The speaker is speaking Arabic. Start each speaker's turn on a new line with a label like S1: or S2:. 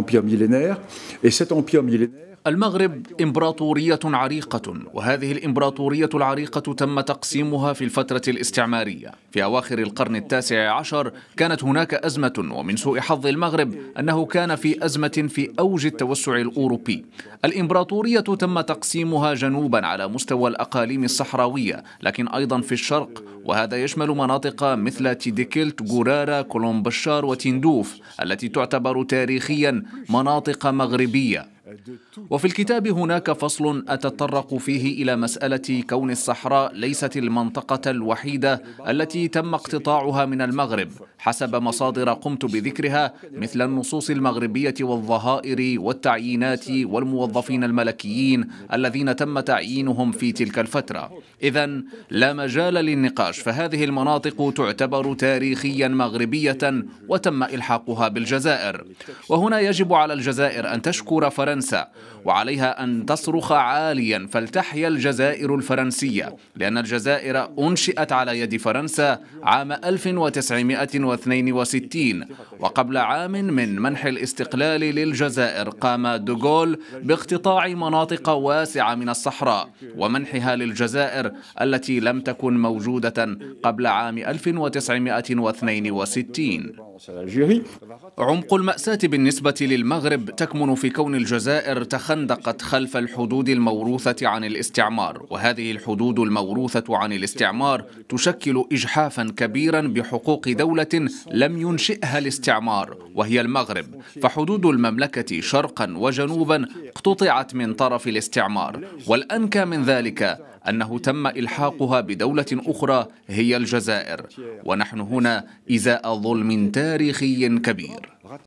S1: empire millénaire. Et cet empire millénaire, المغرب إمبراطورية عريقة وهذه الإمبراطورية العريقة تم تقسيمها في الفترة الاستعمارية في أواخر القرن التاسع عشر كانت هناك أزمة ومن سوء حظ المغرب أنه كان في أزمة في أوج التوسع الأوروبي الإمبراطورية تم تقسيمها جنوبا على مستوى الأقاليم الصحراوية لكن أيضا في الشرق وهذا يشمل مناطق مثل تيديكلت غورارا كولومبشار وتندوف التي تعتبر تاريخيا مناطق مغربية وفي الكتاب هناك فصل أتطرق فيه إلى مسألة كون الصحراء ليست المنطقة الوحيدة التي تم اقتطاعها من المغرب حسب مصادر قمت بذكرها مثل النصوص المغربية والظهائر والتعيينات والموظفين الملكيين الذين تم تعيينهم في تلك الفترة إذا لا مجال للنقاش فهذه المناطق تعتبر تاريخيا مغربية وتم إلحاقها بالجزائر وهنا يجب على الجزائر أن تشكر فرنسا فرنسا وعليها أن تصرخ عاليا فلتحيا الجزائر الفرنسية لأن الجزائر أنشئت على يد فرنسا عام 1962 وقبل عام من منح الاستقلال للجزائر قام دوغول باقتطاع مناطق واسعة من الصحراء ومنحها للجزائر التي لم تكن موجودة قبل عام 1962 عمق المأساة بالنسبة للمغرب تكمن في كون الجزائر تخندقت خلف الحدود الموروثة عن الاستعمار وهذه الحدود الموروثة عن الاستعمار تشكل إجحافا كبيرا بحقوق دولة لم ينشئها الاستعمار وهي المغرب فحدود المملكة شرقا وجنوبا اقتطعت من طرف الاستعمار والأنكى من ذلك أنه تم إلحاقها بدولة أخرى هي الجزائر ونحن هنا إزاء ظلم تاريخي كبير